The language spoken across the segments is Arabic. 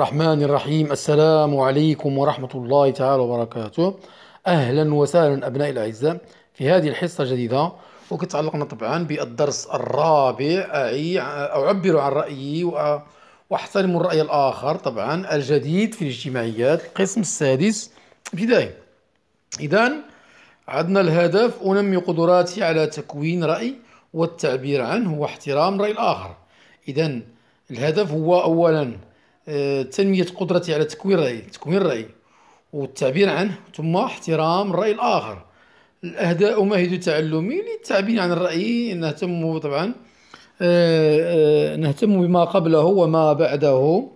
الرحمن الرحيم السلام عليكم ورحمة الله تعالى وبركاته أهلا وسهلا أبنائي الأعزاء في هذه الحصة الجديدة وكتعلقنا طبعا بالدرس الرابع أي أعبر عن رأيي وأحترم الرأي الآخر طبعا الجديد في الاجتماعيات القسم السادس بداية إذا عدنا الهدف أنمي قدراتي على تكوين رأي والتعبير عنه واحترام رأي الآخر إذا الهدف هو أولا تنميه قدرتي على تكوين الراي تكوين الراي والتعبير عنه ثم احترام الراي الاخر الاهداء ومهد تعلمي للتعبير عن الراي نهتم طبعا آه، آه، نهتم بما قبله وما بعده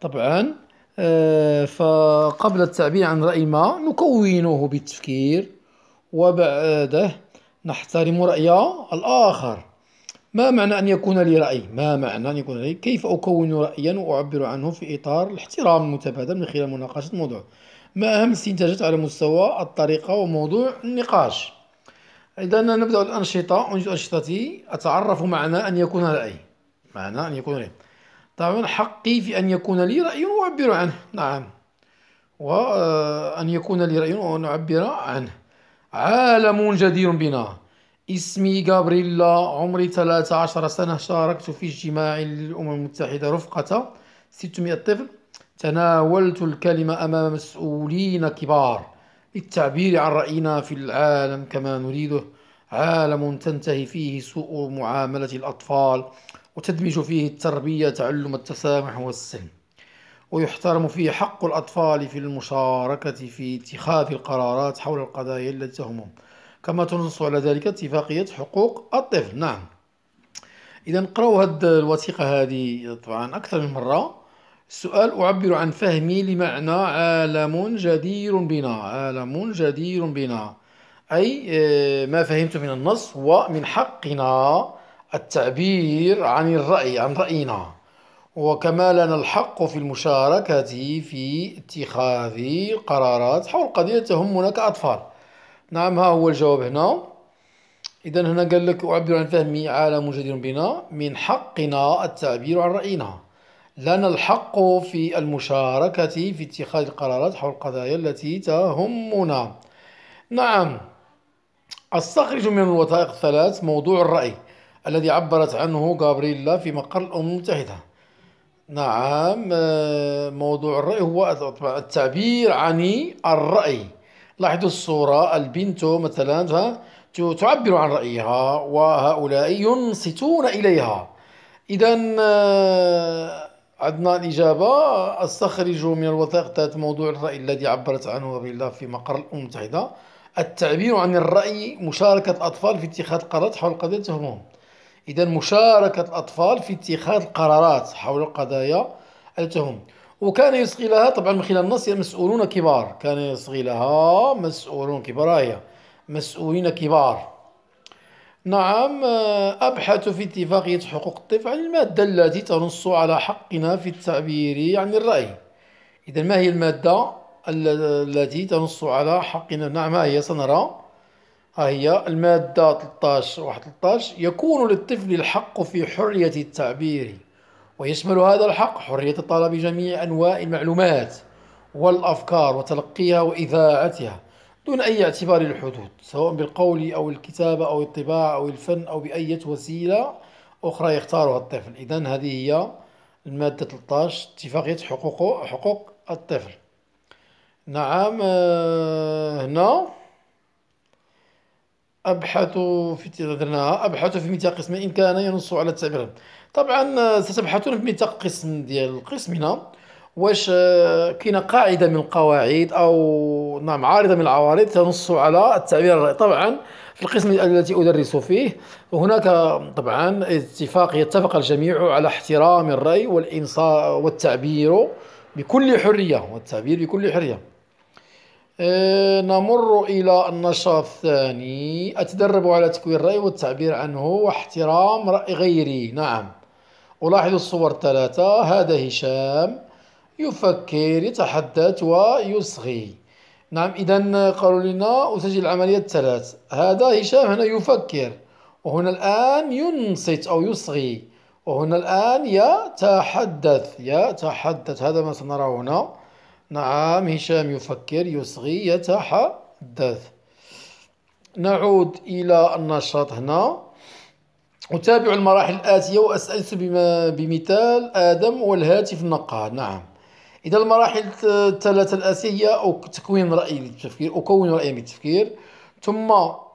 طبعا آه، فقبل التعبير عن رأي ما نكونه بالتفكير وبعده نحترم رأي الآخر ما معنى أن يكون لي رأي؟ ما معنى أن يكون لي؟ كيف أكون رأيا وأعبر عنه في إطار الاحترام المتبادل من خلال مناقشة الموضوع؟ ما أهم الاستنتاجات على مستوى الطريقة وموضوع النقاش؟ إذا نبدأ الأنشطة أنشئ أنشطتي أتعرف معنى أن يكون رأي معنى أن يكون رأي طبعا حقي في أن يكون لي رأي وأعبر عنه نعم وأن آه، يكون لي رأي وأن أعبر عنه عالم جدير بنا اسمي غابريلا عمري 13 سنة شاركت في اجتماع للأمم المتحدة رفقة 600 طفل تناولت الكلمة أمام مسؤولين كبار للتعبير عن رأينا في العالم كما نريده عالم تنتهي فيه سوء معاملة الأطفال وتدمج فيه التربية تعلم التسامح والسلم ويحترم فيه حق الأطفال في المشاركة في اتخاذ القرارات حول القضايا التي تهمهم كما تنص على ذلك اتفاقية حقوق الطفل نعم إذا قرأوا هذه الوثيقة هذه طبعا أكثر من مرة السؤال أعبر عن فهمي لمعنى عالم جدير بنا عالم جدير بنا أي آه، ما فهمت من النص ومن حقنا التعبير عن الرأي عن رأينا وكما لنا الحق في المشاركة في اتخاذ قرارات حول قضية تهمنا كأطفال نعم ها هو الجواب هنا إذا هنا قال لك أعبر عن فهمي عالم جدير بنا من حقنا التعبير عن رأينا لنا الحق في المشاركة في اتخاذ القرارات حول القضايا التي تهمنا نعم استخرج من الوثائق الثلاث موضوع الرأي الذي عبرت عنه غابريلا في مقر الأمم المتحدة نعم آه، موضوع الرأي هو التعبير عن الرأي لاحظوا الصورة البنت مثلا تعبر عن رأيها وهؤلاء ينصتون إليها إذا آه، عندنا الإجابة أستخرج من الوثائق ذات موضوع الرأي الذي عبرت عنه بالله في مقر الأمم المتحدة التعبير عن الرأي مشاركة الأطفال في اتخاذ قرارات حول قضية تهمهم إذا مشاركة الأطفال في اتخاذ القرارات حول القضايا التي تهمهم وكان يصغي لها طبعا من خلال النص مسؤولون كبار كان يصغي لها مسؤولون كبار هي مسؤولين كبار نعم آه، أبحث في اتفاقية حقوق الطفل عن المادة التي تنص على حقنا في التعبير عن الرأي إذا ما هي المادة التي تنص على حقنا نعم هي سنرى ها هي المادة 13 و 13 يكون للطفل الحق في حرية التعبير ويشمل هذا الحق حرية طلب جميع أنواع المعلومات والأفكار وتلقيها وإذاعتها دون أي اعتبار للحدود سواء بالقول أو الكتابة أو الطباعة أو الفن أو بأية وسيلة أخرى يختارها الطفل إذا هذه هي المادة 13 اتفاقية حقوق حقوق الطفل نعم آه، هنا أبحث في أبحث في متى قسم إن كان ينص على التعبير طبعا آه، ستبحثون في ميثاق قسم ديال القسم هنا واش آه، كاينه قاعده من القواعد او نعم عارضه من العوارض تنص على التعبير الرأي طبعا في القسم الذي ادرس فيه هناك طبعا اتفاق يتفق الجميع على احترام الراي والانصاف والتعبير بكل حريه والتعبير بكل حريه آه، نمر إلى النشاط الثاني أتدرب على تكوين الرأي والتعبير عنه واحترام رأي غيري نعم ألاحظ الصور ثلاثة هذا هشام يفكر يتحدث ويصغي نعم إذا قالوا لنا أسجل العملية الثلاث هذا هشام هنا يفكر وهنا الآن ينصت أو يصغي وهنا الآن يتحدث يتحدث هذا ما سنراه هنا نعم هشام يفكر يصغي يتحدث نعود إلى النشاط هنا أتابع المراحل الآتية وأستأنس بمثال آدم والهاتف النقال نعم إذا المراحل الثلاثة الآتية أو تكوين رأيي بالتفكير أكون رأيي بالتفكير ثم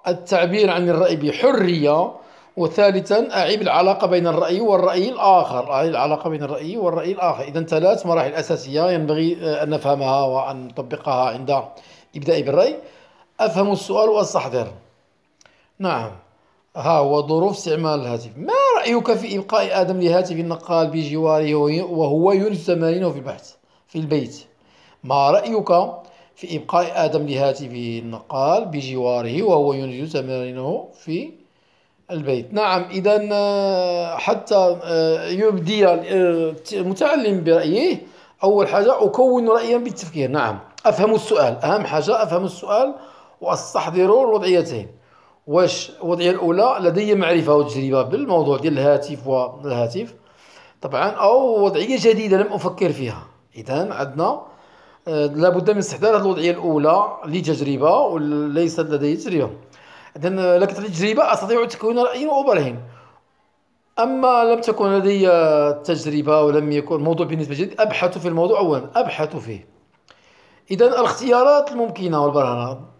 التعبير عن الرأي بحرية وثالثا أعيب العلاقة بين الرأي والرأي الآخر أعيب العلاقة بين الرأي والرأي الآخر إذا ثلاث مراحل أساسية ينبغي آه، أن نفهمها وأن نطبقها عند إبدائي بالرأي أفهم السؤال وأستحضر نعم ها هو ظروف استعمال الهاتف ما رأيك في إبقاء آدم لهاتف النقال بجواره وهو ينسى تمارينه في البحث في البيت ما رأيك في إبقاء آدم لهاتفه النقال بجواره وهو ينجز تمارينه في البيت نعم إذا آه، حتى آه، يبدي المتعلم آه، برأيه أول حاجة أكون رأيا بالتفكير نعم أفهم السؤال أهم حاجة أفهم السؤال وأستحضر الوضعيتين واش الوضعيه الاولى لدي معرفه وتجربه بالموضوع ديال الهاتف والهاتف طبعا او وضعيه جديده لم افكر فيها اذا عندنا آه، لابد من استحضار هذه الوضعيه الاولى لتجربه وليس لدي تجربه اذا آه، لك تجربه استطيع تكوين راي وابرهن اما لم تكن لدي آه، تجربه ولم يكن موضوع بالنسبه جديد ابحث في الموضوع اولا ابحث فيه اذا الاختيارات الممكنه والبرهنه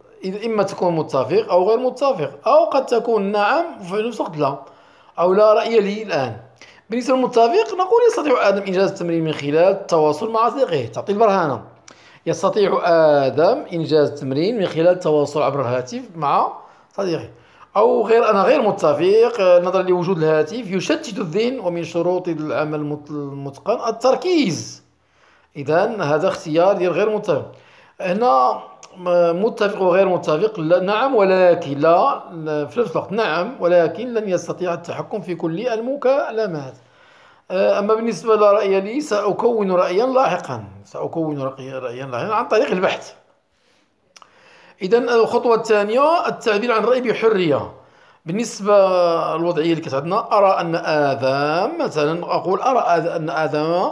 إما تكون متفق أو غير متفق أو قد تكون نعم وفي نفس الوقت لا أو لا رأي لي الآن بالنسبة للمتفق نقول يستطيع آدم إنجاز التمرين من خلال التواصل مع صديقه تعطي البرهانة يستطيع آدم إنجاز التمرين من خلال التواصل عبر الهاتف مع صديقه أو غير أنا غير متفق آه، نظرا لوجود الهاتف يشتت الذهن ومن شروط العمل المتقن التركيز إذا هذا اختيار ديال غير متفق هنا متفق وغير متفق لا نعم ولكن لا في نفس الوقت نعم ولكن لن يستطيع التحكم في كل المكالمات آه، أما بالنسبة لرأيي لي سأكون رأيا لاحقا سأكون رأيا لاحقا عن طريق البحث إذا الخطوة الثانية التعبير عن الرأي بحرية بالنسبة للوضعية اللي كانت عندنا أرى أن آدم مثلا أقول أرى أن آدم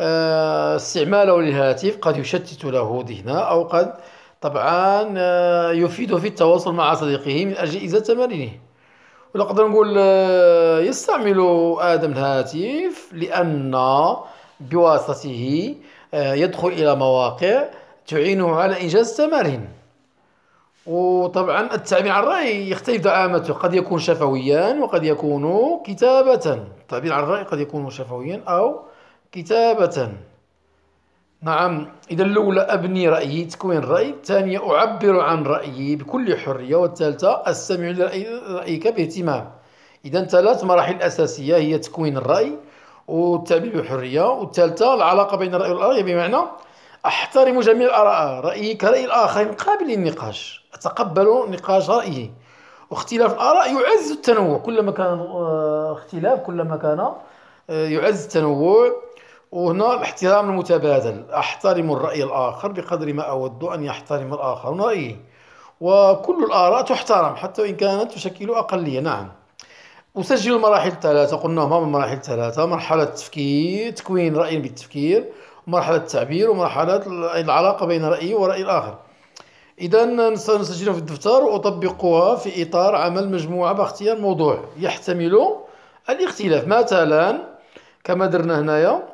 آه، استعماله للهاتف قد يشتت له ذهنه أو قد طبعا آه، يفيده في التواصل مع صديقه من أجل إزالة تمارينه ونقدر نقول آه، يستعمل آدم الهاتف لأن بواسطته آه، يدخل إلى مواقع تعينه على إنجاز التمارين وطبعا التعبير عن الرأي يختلف دعامته قد يكون شفويا وقد يكون كتابة التعبير عن الرأي قد يكون شفويا أو كتابة نعم إذا الأولى أبني رأيي تكوين الرأي الثانية أعبر عن رأيي بكل حرية والثالثة أستمع لرأيك باهتمام إذا ثلاث مراحل أساسية هي تكوين الرأي والتعبير بحرية والثالثة العلاقة بين الرأي والآراء بمعنى أحترم جميع الآراء رأيي كرأي الآخرين قابل للنقاش أتقبل نقاش رأيه واختلاف الآراء يعز التنوع كلما كان آه، اختلاف كلما كان آه، يعز التنوع وهنا الاحترام المتبادل أحترم الرأي الآخر بقدر ما أود أن يحترم الآخرون رأيي وكل الآراء تحترم حتى وإن كانت تشكل أقلية نعم أسجل المراحل الثلاثة قلنا هما المراحل الثلاثة مرحلة التفكير تكوين رأي بالتفكير مرحلة التعبير ومرحلة العلاقة بين رأيي ورأي الآخر إذا سنسجلها في الدفتر وأطبقها في إطار عمل مجموعة باختيار موضوع يحتمل الاختلاف مثلا كما درنا هنايا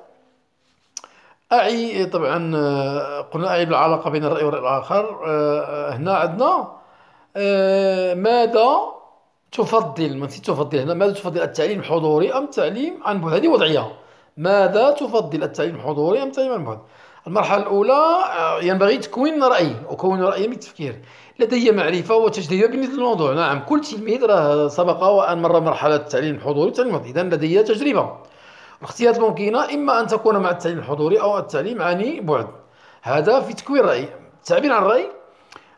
اعي طبعا آه، قلنا اعي بالعلاقه بين الراي والراي الاخر آه، آه، هنا عندنا ماذا تفضل ما نسيت تفضل هنا ماذا تفضل التعليم الحضوري ام التعليم عن بعد هذه وضعيه ماذا تفضل التعليم الحضوري ام التعليم عن بعد المرحله الاولى ينبغي تكوين راي اكون راي من التفكير لدي معرفه وتجربه بالنسبه للموضوع نعم كل تلميذ راه سبق وان مر مرحله التعليم الحضوري والتعليم اذا لدي تجربه الاختيارات الممكنة إما أن تكون مع التعليم الحضوري أو التعليم عن بعد هذا في تكوين الرأي التعبير عن الرأي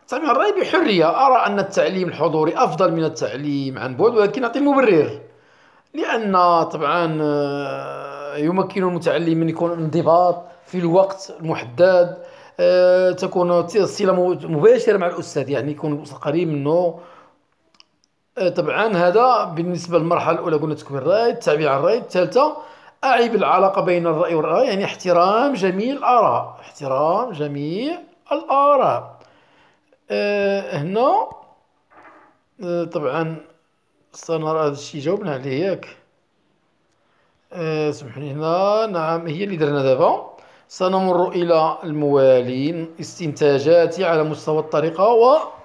التعبير عن الرأي بحرية أرى أن التعليم الحضوري أفضل من التعليم عن بعد ولكن أعطي المبرر لأن طبعا آه، يمكن المتعلم من يكون انضباط في الوقت المحدد آه، تكون الصلة مباشرة مع الأستاذ يعني يكون قريب منه آه، طبعا هذا بالنسبه للمرحله الاولى قلنا تكوين الراي التعبير عن الراي الثالثه أعيب العلاقة بين الرأي والرأي يعني احترام جميع الآراء احترام جميع الآراء أه هنا أه طبعا سنرى هذا الشيء جاوبنا عليه ياك أه لي هنا نعم هي اللي درنا دابا سنمر إلى الموالين استنتاجاتي على مستوى الطريقة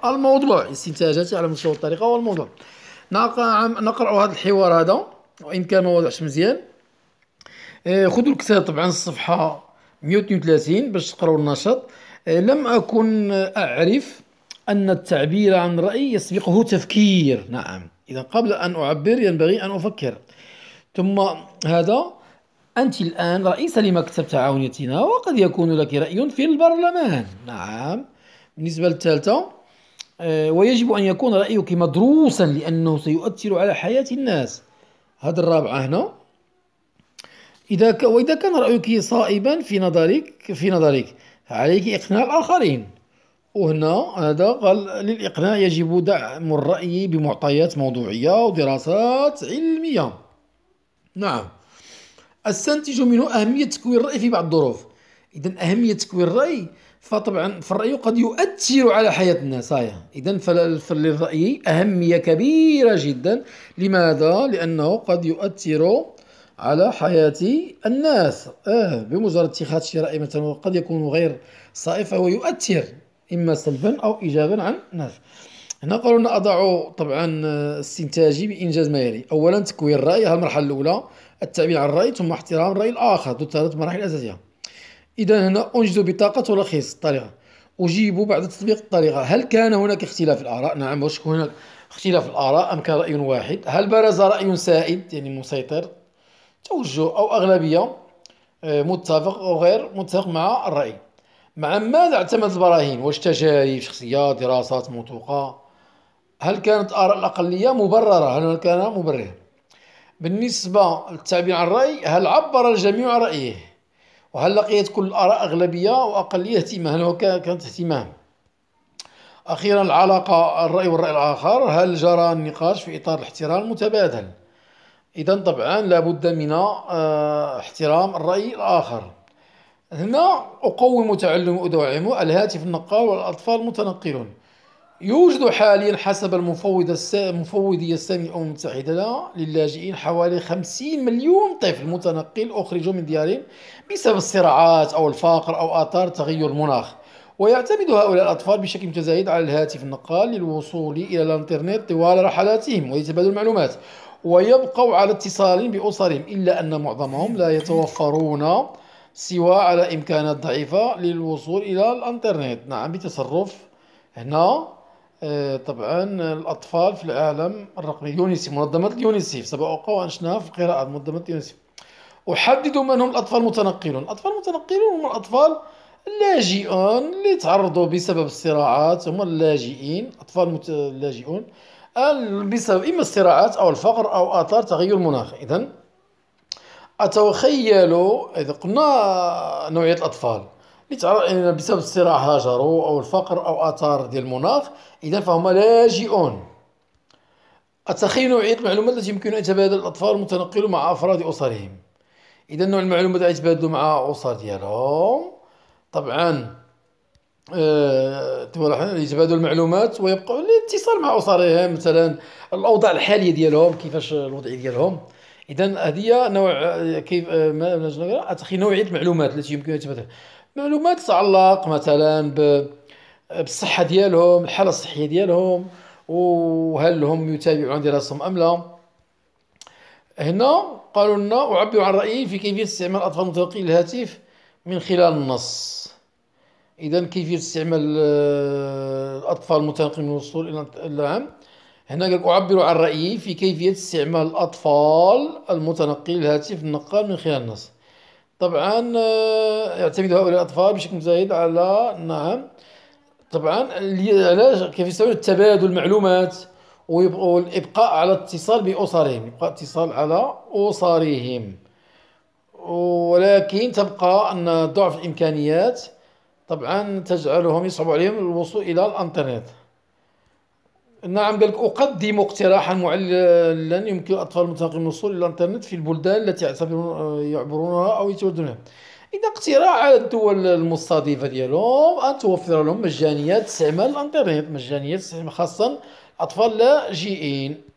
والموضوع استنتاجاتي على مستوى الطريقة والموضوع نقرأ هذا الحوار هذا وإن كان ما وضعش مزيان إيه، خذوا الكتاب طبعا الصفحة 132 باش تقراو النشاط إيه، لم أكن أعرف أن التعبير عن رأي يسبقه تفكير نعم إذا قبل أن أعبر ينبغي أن أفكر ثم هذا أنت الآن رئيسة لمكتب تعاونيتنا وقد يكون لك رأي في البرلمان نعم بالنسبة للثالثة إيه، ويجب أن يكون رأيك مدروسا لأنه سيؤثر على حياة الناس هذا الرابعة هنا إذا ك... وإذا كان رأيك صائبا في نظرك في نظرك عليك إقناع الآخرين وهنا هذا قال للإقناع يجب دعم الرأي بمعطيات موضوعية ودراسات علمية نعم استنتج منه أهمية تكوين الرأي في بعض الظروف إذا أهمية تكوين الرأي فطبعا فالرأي قد يؤثر على حياة الناس إذا فللرأي أهمية كبيرة جدا لماذا؟ لأنه قد يؤثر على حياة الناس آه بمجرد اتخاذ شيء مثلا وقد يكون غير صائف فهو يؤثر إما سلبا أو إيجابا عن الناس هنا قالوا لنا أضع طبعا استنتاجي بإنجاز ما يلي أولا تكوين الرأي هذه المرحلة الأولى التعبير عن الرأي ثم احترام الرأي الآخر ذو ثلاث مراحل أساسية إذا هنا أنجز بطاقة ولخيص الطريقة أجيب بعد تطبيق الطريقة هل كان هناك اختلاف الآراء نعم واش هناك اختلاف الآراء أم كان رأي واحد هل برز رأي سائد يعني مسيطر توجه أو أغلبية آه، متفق أو غير متفق مع الرأي مع ماذا اعتمدت البراهين واش تجارب شخصية دراسات موثوقة هل كانت آراء الأقلية مبررة هل كان مبرر بالنسبة للتعبير عن الرأي هل عبر الجميع عن رأيه وهل لقيت كل الآراء أغلبية وأقلية اهتمام هل كانت اهتمام أخيرا العلاقة الرأي والرأي الآخر هل جرى النقاش في إطار الاحترام المتبادل إذا طبعا لابد من آه، احترام الرأي الآخر هنا أقوم تعلم أدعمه الهاتف النقال والأطفال متنقلون يوجد حاليا حسب المفوضة المفوضية السامية المتحدة للاجئين حوالي 50 مليون طفل متنقل أخرجوا من ديارهم بسبب الصراعات أو الفقر أو آثار تغير المناخ ويعتمد هؤلاء الأطفال بشكل متزايد على الهاتف النقال للوصول إلى الإنترنت طوال رحلاتهم ويتبادل المعلومات ويبقوا على اتصال بأسرهم إلا أن معظمهم لا يتوفرون سوى على إمكانات ضعيفة للوصول إلى الإنترنت نعم بتصرف هنا آه، طبعا الأطفال في العالم الرقمي يونيسيف منظمة اليونيسيف سبق وأنشناها في القراءة منظمة اليونيسيف أحدد من هم الأطفال المتنقلون الأطفال المتنقلون هم الأطفال اللاجئون اللي تعرضوا بسبب الصراعات هم اللاجئين اطفال اللاجئون بسبب اما الصراعات او الفقر او اثار تغير المناخ اذا اتخيل اذا قلنا نوعيه الاطفال اللي يعني بسبب الصراع هاجروا او الفقر او اثار ديال المناخ اذا فهم لاجئون اتخيل نوعيه المعلومات التي يمكن ان يتبادل الاطفال المتنقلون مع افراد اسرهم اذا نوع المعلومات اللي يتبادلوا مع اسر ديالهم طبعا آه يتبادلوا المعلومات ويبقوا الاتصال مع اسرهم مثلا الاوضاع الحاليه ديالهم كيفاش الوضعيه ديالهم اذا هذه نوع آه، كيف آه، ما نوعيه المعلومات التي يمكن ان معلومات تتعلق مثلا آه، بالصحه ديالهم الحاله الصحيه ديالهم وهل هم يتابعون دراستهم ام لا هنا قالوا لنا اعبر عن رايي في كيفيه استعمال الاطفال المتلقين للهاتف من خلال النص اذا كيفيه استعمال آه، الاطفال المتنقلين من الوصول الى العام هنا قال اعبر عن رايي في كيفيه استعمال الاطفال المتنقل الهاتف النقال من خلال النص طبعا آه، يعتمد هؤلاء الاطفال بشكل زائد على نعم طبعا علاش كيف يستعمل تبادل المعلومات والابقاء على اتصال باسرهم يبقى اتصال على اسرهم ولكن تبقى أن ضعف الإمكانيات طبعا تجعلهم يصعب عليهم الوصول إلى الإنترنت نعم قالك أقدم اقتراحا معللا يمكن الأطفال المتنقلين الوصول إلى الإنترنت في البلدان التي يعتبرون يعبرونها أو يتواجدونها إذا اقتراح على الدول المستضيفة ديالهم أن توفر لهم مجانية استعمال الإنترنت مجانية خاصة أطفال لاجئين